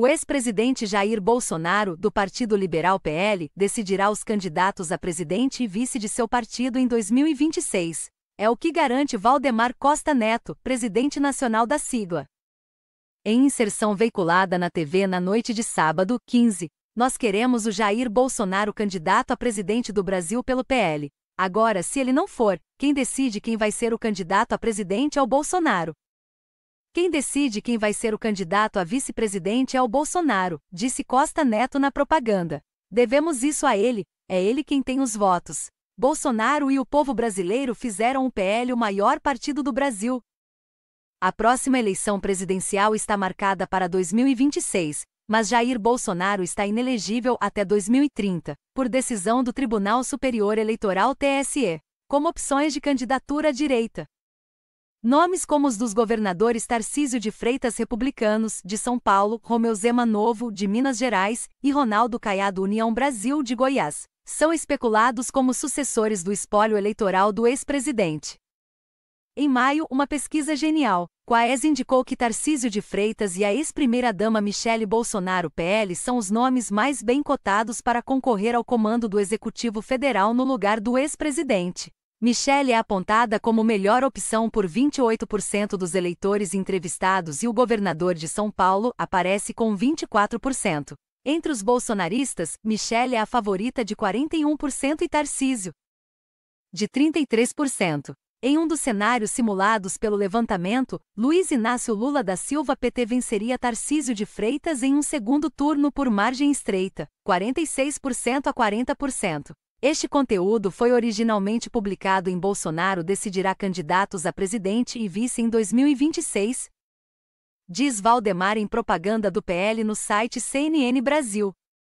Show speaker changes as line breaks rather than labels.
O ex-presidente Jair Bolsonaro, do Partido Liberal PL, decidirá os candidatos a presidente e vice de seu partido em 2026. É o que garante Valdemar Costa Neto, presidente nacional da sigla. Em inserção veiculada na TV na noite de sábado, 15, nós queremos o Jair Bolsonaro candidato a presidente do Brasil pelo PL. Agora, se ele não for, quem decide quem vai ser o candidato a presidente é o Bolsonaro. Quem decide quem vai ser o candidato a vice-presidente é o Bolsonaro, disse Costa Neto na propaganda. Devemos isso a ele, é ele quem tem os votos. Bolsonaro e o povo brasileiro fizeram o PL o maior partido do Brasil. A próxima eleição presidencial está marcada para 2026, mas Jair Bolsonaro está inelegível até 2030, por decisão do Tribunal Superior Eleitoral TSE, como opções de candidatura à direita. Nomes como os dos governadores Tarcísio de Freitas Republicanos, de São Paulo, Romeu Zema Novo, de Minas Gerais, e Ronaldo Caiado União Brasil de Goiás, são especulados como sucessores do espólio eleitoral do ex-presidente. Em maio, uma pesquisa genial, Quaes indicou que Tarcísio de Freitas e a ex-primeira-dama Michele Bolsonaro PL são os nomes mais bem cotados para concorrer ao comando do Executivo Federal no lugar do ex-presidente. Michele é apontada como melhor opção por 28% dos eleitores entrevistados e o governador de São Paulo aparece com 24%. Entre os bolsonaristas, Michele é a favorita de 41% e Tarcísio, de 33%. Em um dos cenários simulados pelo levantamento, Luiz Inácio Lula da Silva PT venceria Tarcísio de Freitas em um segundo turno por margem estreita, 46% a 40%. Este conteúdo foi originalmente publicado em Bolsonaro decidirá candidatos a presidente e vice em 2026, diz Valdemar em propaganda do PL no site CNN Brasil.